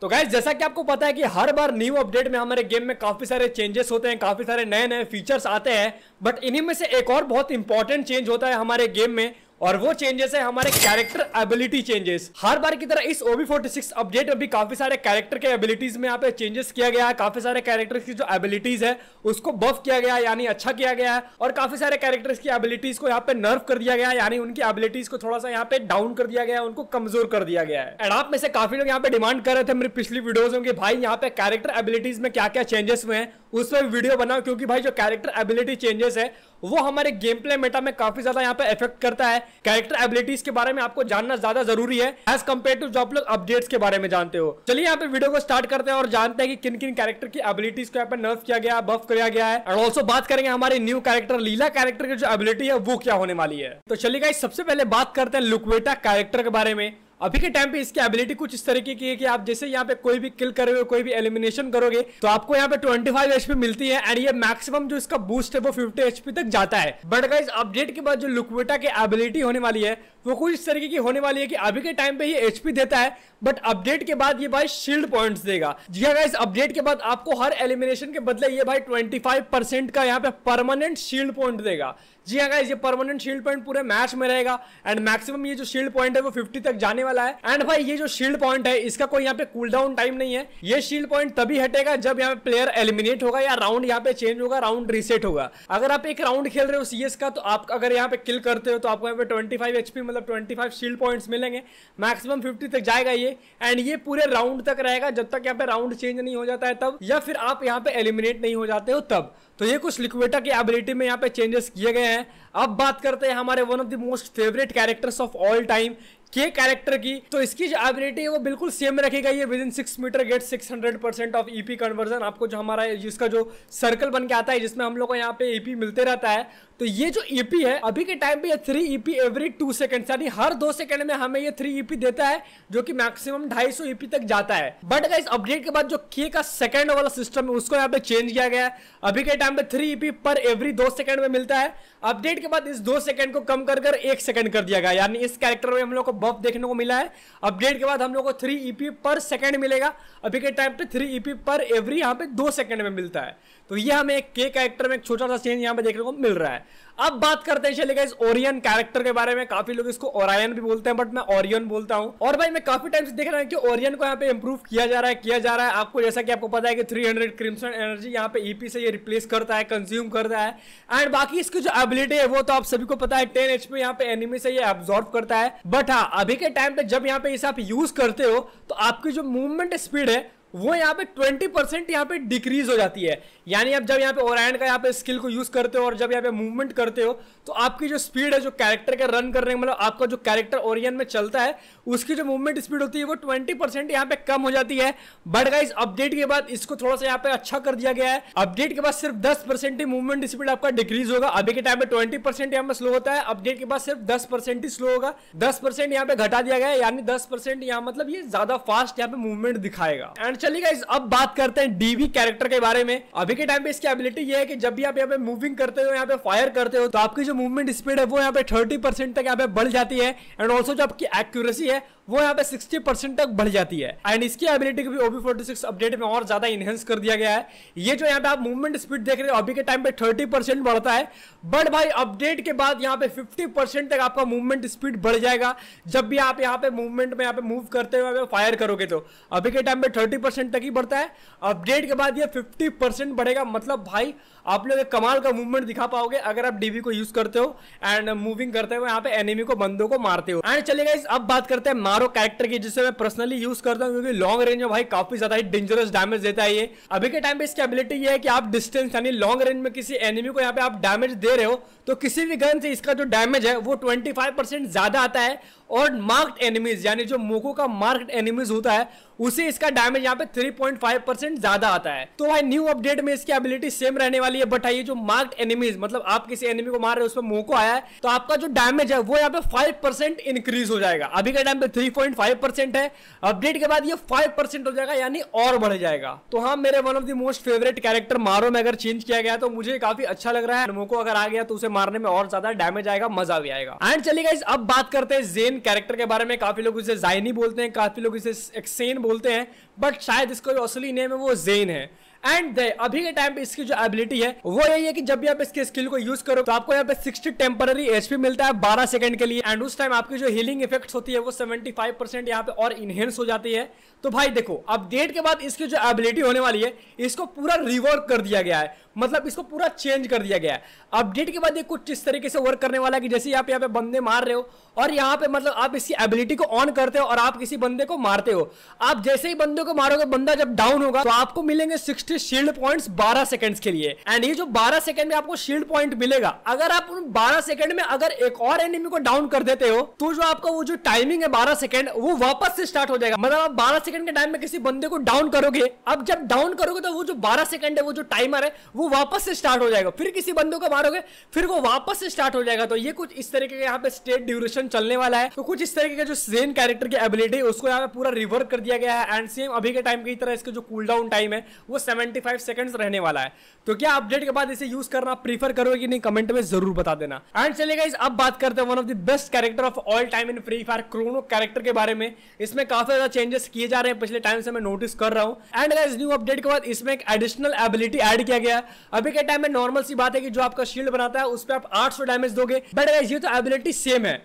तो गाइज जैसा कि आपको पता है कि हर बार न्यू अपडेट में हमारे गेम में काफी सारे चेंजेस होते हैं काफी सारे नए नए फीचर्स आते हैं बट इन्हीं में से एक और बहुत इंपॉर्टेंट चेंज होता है हमारे गेम में और वो चेंजेस है हमारे कैरेक्टर एबिलिटी चेंजेस हर बार की तरह इस ओबी फोर्टी सिक्स अपडेट में भी काफी सारे कैरेक्टर के एबिलिटीज में यहाँ पे चेंजेस किया गया है काफी सारे कैरेक्टर्स की जो एबिलिटीज है उसको बफ किया गया यानी अच्छा किया गया है और काफी सारे कैरेक्टर्स की एबिलिटीज को यहाँ पे नर्व कर दिया गया यानी उनकी एबिलिटीज को थोड़ा सा यहाँ पे डाउन कर दिया गया उनको कमजोर कर दिया गया है एंड आप में से काफी लोग यहाँ पे डिमांड कर रहे थे मेरी पिछली वीडियोज में भाई यहाँ पे कैरेक्टर एबिलिटीज में क्या क्या चेंजेस हुए हैं उस पर वीडियो बनाओ क्योंकि भाई जो कैरेक्टर एबिलिटी चेंजेस है वो हमारे गेम प्ले मेटा में काफी ज्यादा यहाँ पे इफेक्ट करता है कैरेक्टर एबिलिटीज के बारे में आपको जानना ज्यादा जरूरी है एज कम्पेयर टू जो आप लोग अपडेट्स के बारे में जानते हो चलिए यहाँ पे वीडियो को स्टार्ट करते हैं और जानते हैं कि किन किन कैरेक्टर की एबिलिटीज को यहाँ पे नर्व किया गया बफ किया गया है और ऑल्सो बात करेंगे हमारे न्यू कैरेक्टर लीला कैरेक्टर की जो एबिलिटी है वो क्या होने वाली है तो चलिए सबसे पहले बात करते हैं लुकवेटा कैरेक्टर के बारे में अभी के टाइम पे इसकी एबिलिटी कुछ इस तरीके की है कि आप जैसे यहाँ पे कोई भी किल करोगे कोई भी एलिमिनेशन करोगे तो आपको यहाँ पे 25 फाइव एचपी मिलती है एंड ये मैक्सिमम जो इसका बूस्ट है वो 50 एचपी तक जाता है बट गाइज अपडेट के बाद जो लुकवेटा की एबिलिटी होने वाली है वो कुछ इस तरीके की होने वाली है कि अभी के टाइम पे ये एचपी देता है बट अपडेट के बाद ये भाई शील्ड पॉइंट्स देगा जी हाँ इस अपडेट के बाद आपको हर एलिमिनेशन के बदले ये भाई 25 परसेंट का यहाँ पे परमानेंट शील्ड पॉइंट देगा जी हाँ ये परमानेंट शील्ड पॉइंट पूरे मैच में रहेगा एंड मैक्सिमम ये जो शील्ड पॉइंट है वो 50 तक जाने वाला है एंड भाई ये जो शील्ड पॉइंट है इसका कोई यहाँ पे कूल डाउन टाइम नहीं है ये शील्ड पॉइंट तभी हटेगा जब यहाँ पे प्लेयर एलिमिनेट होगा या राउंड यहाँ पे चेंज होगा राउंड रिसेट होगा अगर आप एक राउंड खेल रहे हो सीएस का तो आप अगर यहाँ पे किल करते हो तो आपको यहाँ पे ट्वेंटी फाइव एचपी मतलब 25 शील्ड पॉइंट्स मिलेंगे मैक्सिमम 50 तक जाएगा ये एंड ये पूरे राउंड तक रहेगा जब तक यहाँ पे राउंड चेंज नहीं हो जाता है तब या फिर आप यहाँ पे एलिमिनेट नहीं हो जाते हो तब तो ये कुछ लिक्विटा की एबिलिटी में यहाँ पे चेंजेस किए गए हैं अब बात करते हैं हमारे one of the most favourite characters of all time के कैरेक्टर की तो इसकी जो एबिलिटी है वो बिल्कुल सेम रखी गई है within six metre get six hundred percent of EP conversion आपको जो हमारा जिसका जो सर्कल बन के आता है जिसमें हम लोग को यहाँ पे ईपी e मिलते रहता है तो ये जो ईपी e है अभी के टाइम पे ये three EP every two second यानी हर दो सेकंड में हमें ये थ्री ईपी e देता है जो कि मैक्सिमम ढाई सौ ईपी e तक जाता है बट इस अपडेट के बाद जो के का सेकंड वाला सिस्टम है उसको यहाँ पे चेंज किया गया है अभी के टाइम पे थ्री ईपी पर एवरी दो सेकंड में मिलता है अपडेट के बाद इस दो सेकंड को कम कर कर एक सेकंड कर दिया गया यानी इस कैरेक्टर में हम लोग को बफ देखने को मिला है अपडेट के बाद हम लोग को थ्री ईपी पर सेकंड मिलेगा अभी के टाइम पे थ्री ईपी पर एवरी यहाँ पे दो सेकंड में मिलता है तो ये हमें एक के कैरेक्टर में एक छोटा सा चेंज यहाँ पे देखने को मिल रहा है अब बात करते हैं चलेगा इस ओरियन कैरेक्टर के बारे में काफी लोग इसको ओरायन भी बोलते हैं बट मैं ओरियन बोलता हूँ और भाई मैं काफी टाइम से देख रहा हूँ कि ओरियन को यहाँ पे इंप्रूव किया जा रहा है किया जा रहा है आपको जैसा कि आपको पता है कि 300 क्रिमसन एनर्जी यहाँ पे ईपी e से ये रिप्लेस करता है कंज्यूम करता है एंड बाकी इसकी जो एबिलिटी है वो तो आप सभी को पता है टेन एचपी यहाँ पे एनिमी से ये एब्जॉर्व करता है बट हाँ अभी के टाइम पे जब यहाँ पे इसे आप यूज करते हो तो आपकी जो मूवमेंट स्पीड है वो यहाँ पे 20 परसेंट यहाँ पे डिक्रीज हो जाती है यानी आप जब यहाँ पे ओवर का यहाँ पे स्किल को यूज़ करते हो और जब यहाँ पे मूवमेंट करते हो तो आपकी जो स्पीड है जो कैरेक्टर का रन करने का मतलब आपका जो कैरेक्टर ओरियन में चलता है उसकी जो मूवमेंट स्पीड होती है वो 20 परसेंट यहाँ पे कम हो जाती है बट गाइज अपडेट के बाद इसको थोड़ा सा यहाँ पे अच्छा कर दिया गया है अपडेट के बाद सिर्फ दस ही मूवमेंट स्पीड आपका डिक्रीज होगा अभी के टाइम पे ट्वेंटी परसेंट यहाँ पे स्लो होता है अपडेट के बाद सिर्फ दस ही स्लो होगा दस परसेंट पे घटा दिया गया है यानी दस परसेंट मतलब ये ज्यादा फास्ट यहाँ पे मूवमेंट दिखाएगा एंड एंड चलिए गाइस अब बात करते हैं डीवी कैरेक्टर के बारे में अभी के टाइम पे इसकी एबिलिटी ये है कि जब भी आप यहाँ पे मूविंग करते हो यहाँ पे फायर करते हो तो आपकी जो मूवमेंट स्पीड है वो यहाँ पे थर्टी परसेंट तक यहाँ पे बढ़ जाती है एंड ऑल्सो जो आपकी एक्यूरेसी है वो यहाँ पे 60 परसेंट तक बढ़ जाती है एंड इसकी एबिलिटी को भी ओबी फोर्टी अपडेट में और ज्यादा इनहेंस कर दिया गया है ये जो यहाँ पे आप मूवमेंट स्पीड देख रहे हो अभी के टाइम पे 30 परसेंट बढ़ता है बट भाई अपडेट के बाद यहाँ पे 50 परसेंट तक आपका मूवमेंट स्पीड बढ़ जाएगा जब भी आप यहाँ पे मूवमेंट में यहाँ पे मूव करते हुए फायर करोगे तो अभी के टाइम पे थर्टी तक ही बढ़ता है अपडेट के बाद यह फिफ्टी बढ़ेगा मतलब भाई आप लोग एक कमाल का मूवमेंट दिखा पाओगे अगर आप डीबी को यूज करते हो एंड मूविंग करते हो यहाँ पे एनिमी को बंदों को मारते हो एंड चलिए गाइस अब बात करते हैं मारो कैरेक्टर की जिसे मैं पर्सनली यूज करता हूँ क्योंकि लॉन्ग रेंज में भाई काफी ज्यादा ही डेंजरस डैमेज देता है ये अभी के टाइम पे इसकी एबिलिटी ये है कि आप डिस्टेंस यानी लॉन्ग रेंज में किसी एनिमी को यहाँ पे आप डैमेज दे रहे हो तो किसी भी गन से इसका जो डैमेज है वो ट्वेंटी ज्यादा आता है और मार्क्ड एनिमीज यानी जो मोको का मार्क्ड एनिमीज होता है उसे इसका डैमेज यहाँ पे 3.5 परसेंट ज्यादा आता है तो भाई न्यू अपडेट में इसकी एबिलिटी सेम रहने वाली है बट आइए हाँ, जो मार्क्ड एनिमीज मतलब आप किसी एनिमी को मार रहे हो उसमें मोको आया है तो आपका जो डैमेज है वो यहाँ पे फाइव परसेंट इंक्रीज हो जाएगा अभी का टाइम पे थ्री परसेंट है अपडेट के बाद ये फाइव परसेंट हो जाएगा यानी और बढ़ जाएगा तो हाँ मेरे one of the most favourite character Maro में अगर चेंज किया गया तो मुझे काफी अच्छा लग रहा है मोको अगर आ गया तो उसे मारने में और ज्यादा डैमेज आएगा मजा भी आएगा एंड इस अब बात करते हैं जेन मेन कैरेक्टर के बारे में काफ़ी लोग इसे जायनी बोलते हैं काफ़ी लोग इसे एक्सेन बोलते हैं बट शायद इसको जो असली नेम है वो जेन है एंड दे अभी के टाइम पे इसकी जो एबिलिटी है वो यही है कि जब भी आप इसके स्किल को यूज करो तो आपको यहाँ पे 60 टेम्पररी एचपी मिलता है 12 सेकंड के लिए एंड उस टाइम आपकी जो हीलिंग इफेक्ट होती है वो 75 फाइव परसेंट यहाँ पे और इनहेंस हो जाती है तो भाई देखो अपडेट के बाद इसकी जो एबिलिटी होने वाली है इसको पूरा रिवर्क कर दिया गया है मतलब इसको पूरा चेंज कर दिया गया है अपडेट के बाद ये कुछ इस तरीके से वर्क करने वाला है कि जैसे आप यहाँ पे बंदे मार रहे हो और यहाँ पे मतलब आप इसकी एबिलिटी को ऑन करते हो और आप किसी बंदे को मारते हो आप जैसे ही बंदे को मारोगे बंदा जब डाउन होगा तो आपको मिलेंगे सिक्सटी शील्ड पॉइंट बारह सेकंड के लिए एंड ये जो बारह सेकंड में आपको शील्ड पॉइंट मिलेगा अगर आप उन बारह सेकंड में अगर एक और एनिमी को डाउन कर देते हो तो जो आपका वो जो टाइमिंग है बारह सेकंड वो वापस से स्टार्ट हो जाएगा मतलब आप बारह सेकंड के टाइम में किसी बंदे को डाउन करोगे अब जब डाउन करोगे तो वो जो बारह सेकंड है वो जो टाइमर है वो वापस से स्टार्ट हो जाएगा फिर किसी बंदों को मारोगे फिर वो वापस से स्टार्ट हो जाएगा तो ये कुछ इस तरीके का यहाँ पे स्टेट ड्यूरेशन चलने वाला है तो कुछ इस तरीके का जो सेम कैरेक्टर की एबिलिटी उसको यहाँ पे पूरा रिवर्क कर दिया गया है एंड सेम अभी के टाइम की तरह इसका जो कूल डाउन टाइम है वो सेवेंटी फाइव सेकंड्स रहने वाला है तो क्या अपडेट के बाद इसे यूज करना प्रीफर करोगे कि नहीं कमेंट में जरूर बता देना एंड चलेगा इस अब बात करते हैं one of the best character of all time in free fire chrono character के बारे में इसमें काफी ज्यादा चेंजेस किए जा रहे हैं पिछले टाइम से मैं नोटिस कर रहा हूँ एंड न्यू अपडेट के बाद इसमें एक एडिशनल एबिलिटी एड किया गया अभी के टाइम में नॉर्मल सी बात है कि जो आपका शील्ड बनाता है उस पर आप आठ सौ डैमेज दोगे बट ये तो एबिलिटी सेम है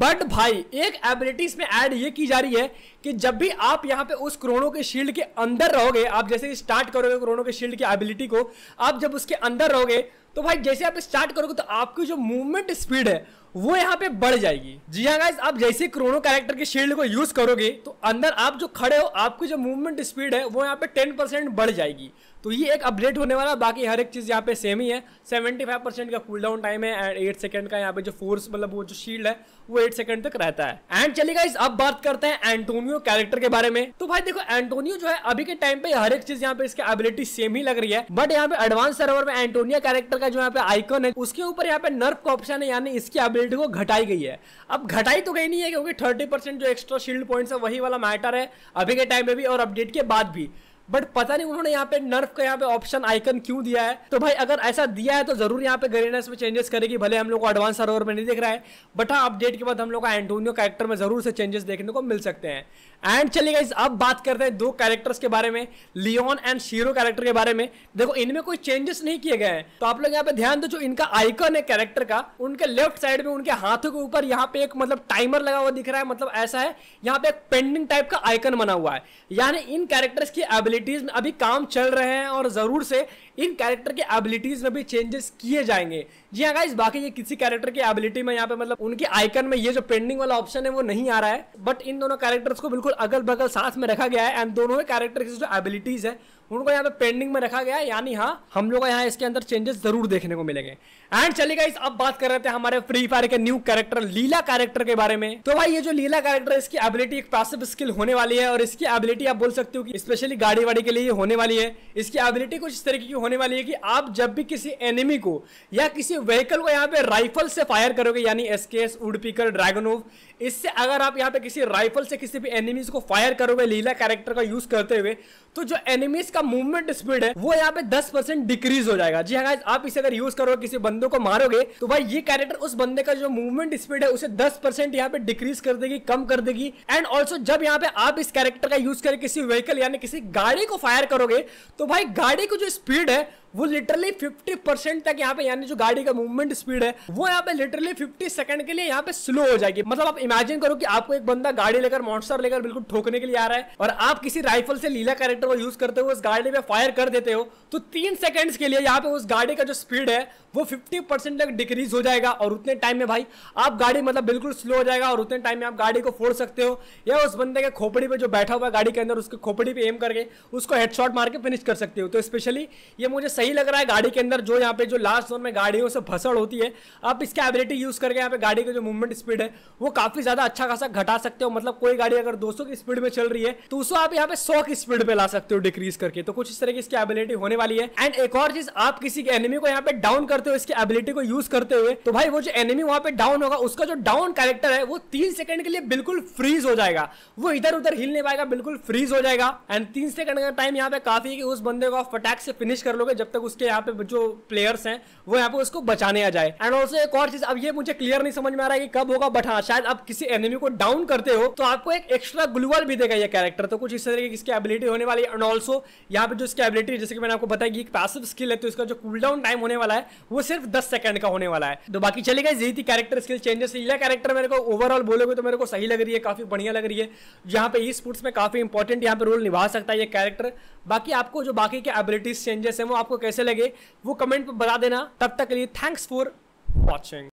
बट भाई एक एबिलिटी इसमें ऐड ये की जा रही है कि जब भी आप यहाँ पे उस क्रोनो के शील्ड के अंदर रहोगे आप जैसे स्टार्ट करोगे क्रोनो के शील्ड की एबिलिटी को आप जब उसके अंदर रहोगे तो भाई जैसे आप स्टार्ट करोगे तो आपकी जो मूवमेंट स्पीड है वो यहाँ पे बढ़ जाएगी जी हाँ गाइस आप जैसे क्रोनो कैरेक्टर के शील्ड को यूज करोगे तो अंदर आप जो खड़े हो आपकी जो मूवमेंट स्पीड है वो यहाँ पे टेन परसेंट बढ़ जाएगी तो ये एक अपडेट होने वाला बाकी हर एक चीज़ यहाँ पे सेम ही है 75 परसेंट का कूल डाउन टाइम है एंड एट सेकंड का यहाँ पे जो फोर्स मतलब वो जो शील्ड है वो एट सेकंड तक रहता है एंड चलेगा इस अब बात करते हैं एंटोनियो कैरेक्टर के बारे में तो भाई देखो एंटोनियो जो है अभी के टाइम पे हर एक चीज यहाँ पे इसकी एबिलिटी सेम ही लग रही है बट यहाँ पे एडवांस सर्वर में एंटोनियो कैरेक्टर का जो यहाँ पे आइकन है उसके ऊपर यहाँ पे नर्व का ऑप्शन है यानी इसकी एबिलिटी को घटाई गई है अब घटाई तो गई नहीं है क्योंकि थर्टी जो एक्स्ट्रा शील्ड पॉइंट है वही वाला मैटर है अभी के टाइम पे भी और अपडेट के बाद भी बट पता नहीं उन्होंने यहाँ पे नर्फ का यहाँ पे ऑप्शन आइकन क्यों दिया है तो भाई अगर ऐसा दिया है तो जरूर यहाँ पे ग्रेनेस में चेंजेस करेगी भले हम लोग को एडवांस सर्वर में नहीं देख रहा है बट हाँ अपडेट के बाद हम लोग का एंटोनियो कैरेक्टर में जरूर से चेंजेस देखने को मिल सकते हैं एंड चलिए इस अब बात करते हैं दो कैरेक्टर्स के बारे में लियोन एंड शीरो कैरेक्टर के बारे में देखो इनमें कोई चेंजेस नहीं किए गए हैं तो आप लोग यहाँ पे ध्यान दो जो इनका आइकन है कैरेक्टर का उनके लेफ्ट साइड में उनके हाथों के ऊपर यहाँ पे एक मतलब टाइमर लगा हुआ दिख रहा है मतलब ऐसा है यहाँ पे एक पेंडिंग टाइप का आइकन बना हुआ है यानी इन कैरेक्टर्स की एबिलिटी एबिलिटीज में अभी काम चल रहे हैं और ज़रूर से इन कैरेक्टर के एबिलिटीज में भी चेंजेस किए जाएंगे जी हाँ गाइज बाकी ये किसी कैरेक्टर की एबिलिटी में यहाँ पे मतलब उनके आइकन में ये जो पेंडिंग वाला ऑप्शन है वो नहीं आ रहा है बट इन दोनों कैरेक्टर्स को बिल्कुल अगल बगल साथ में रखा गया है एंड दोनों कैरेक्टर की जो एबिलिटीज है उनको यहाँ पे पेंडिंग में रखा गया यानी हाँ हम लोग यहाँ इसके अंदर चेंजेस जरूर देखने को मिलेंगे एंड चलेगा इस अब बात कर रहे थे हमारे फ्री फायर के न्यू कैरेक्टर लीला कैरेक्टर के बारे में तो भाई ये जो लीला कैरेक्टर है इसकी एबिलिटी एक पैसिव स्किल होने वाली है और इसकी एबिलिटी आप बोल सकते हो कि स्पेशली गाड़ी वाड़ी के लिए होने वाली है इसकी एबिलिटी कुछ इस तरीके की होने वाली है कि आप जब भी किसी एनिमी को या किसी व्हीकल को यहाँ पे राइफल से फायर करोगे यानी एसकेएस एस उडपीकर ड्रैगनोव इससे अगर आप यहाँ पे किसी राइफल से किसी भी एनिमीज को फायर करोगे लीला कैरेक्टर का यूज करते हुए तो जो एनिमीज इसका मूवमेंट स्पीड है वो यहाँ पे दस परसेंट डिक्रीज हो जाएगा जी हाँ आप इसे अगर यूज करोगे किसी बंदे को मारोगे तो भाई ये कैरेक्टर उस बंदे का जो मूवमेंट स्पीड है उसे दस परसेंट यहाँ पे डिक्रीज कर देगी कम कर देगी एंड ऑल्सो जब यहाँ पे आप इस कैरेक्टर का यूज करें किसी व्हीकल यानी किसी गाड़ी को फायर करोगे तो भाई गाड़ी की जो स्पीड है वो लिटरली 50 परसेंट तक यहाँ पे यानी जो गाड़ी का मूवमेंट स्पीड है वो यहाँ पे लिटरली 50 सेकंड के लिए यहाँ पे स्लो हो जाएगी मतलब आप इमेजिन करो कि आपको एक बंदा गाड़ी लेकर मॉन्स्टर लेकर बिल्कुल ठोकने के लिए आ रहा है और आप किसी राइफल से लीला कैरेक्टर को यूज करते हुए उस गाड़ी पे फायर कर देते हो तो तीन सेकंड्स के लिए यहाँ पे उस गाड़ी का जो स्पीड है वो 50 परसेंट तक डिक्रीज हो जाएगा और उतने टाइम में भाई आप गाड़ी मतलब बिल्कुल स्लो हो जाएगा और उतने टाइम में आप गाड़ी को फोड़ सकते हो या उस बंदे के खोपड़ी पे जो बैठा हुआ है गाड़ी के अंदर उसके खोपड़ी पे एम करके उसको हेडशॉट मार के फिनिश कर सकते हो तो स्पेशली ये मुझे सही लग रहा है गाड़ी के अंदर जो यहाँ पे जो लास्ट जोन में गाड़ियों से भसड़ होती है आप इसके एबिलिटी यूज़ करके यहाँ पे गाड़ी की जो मूवमेंट स्पीड है वो काफ़ी ज़्यादा अच्छा खासा घटा सकते हो मतलब कोई गाड़ी अगर दो की स्पीड में चल रही है तो उसको आप यहाँ पे सौ की स्पीड पे ला सकते हो डिक्रीज करके तो कुछ इस तरह की इसकी एबिलिटी होने वाली है एंड एक और चीज़ आप किसी के एनिमी को यहाँ पे डाउन करते करते हो इसकी एबिलिटी को यूज करते हुए तो भाई वो जो एनिमी वहां पे डाउन होगा उसका जो डाउन कैरेक्टर है वो तीन सेकंड के लिए बिल्कुल फ्रीज हो जाएगा वो इधर उधर हिल नहीं पाएगा बिल्कुल फ्रीज हो जाएगा एंड तीन सेकंड का टाइम यहाँ पे काफी है कि उस बंदे को आप फटैक से फिनिश कर लोगे जब तक उसके यहाँ पे जो प्लेयर्स हैं वो यहाँ पे उसको बचाने आ जाए एंड ऑल्सो एक और चीज अब ये मुझे क्लियर नहीं समझ में आ रहा है कि कब होगा बट हाँ शायद आप किसी एनिमी को डाउन करते हो तो आपको एक एक्स्ट्रा ग्लूअल भी देगा ये कैरेक्टर तो कुछ इस तरह की इसकी एबिलिटी होने वाली है एंड ऑल्सो यहाँ पे जो इसकी एबिलिटी जैसे कि मैंने आपको बताया कि एक पैसिव स्किल है तो इसका जो कूल डाउन टाइम होने वाला है वो सिर्फ दस सेकंड का होने वाला है तो बाकी चले गए यही थी कैरेक्टर स्किल चेंजेस यह कैरेक्टर मेरे को ओवरऑल बोलोगे तो मेरे को सही लग रही है काफ़ी बढ़िया लग रही है यहाँ पे ई स्पोर्ट्स में काफ़ी इंपॉर्टेंट यहाँ पे रोल निभा सकता है ये कैरेक्टर बाकी आपको जो बाकी के एबिलिटीज चेंजेस हैं वो आपको कैसे लगे वो कमेंट पर बता देना तब तक के लिए थैंक्स फॉर वॉचिंग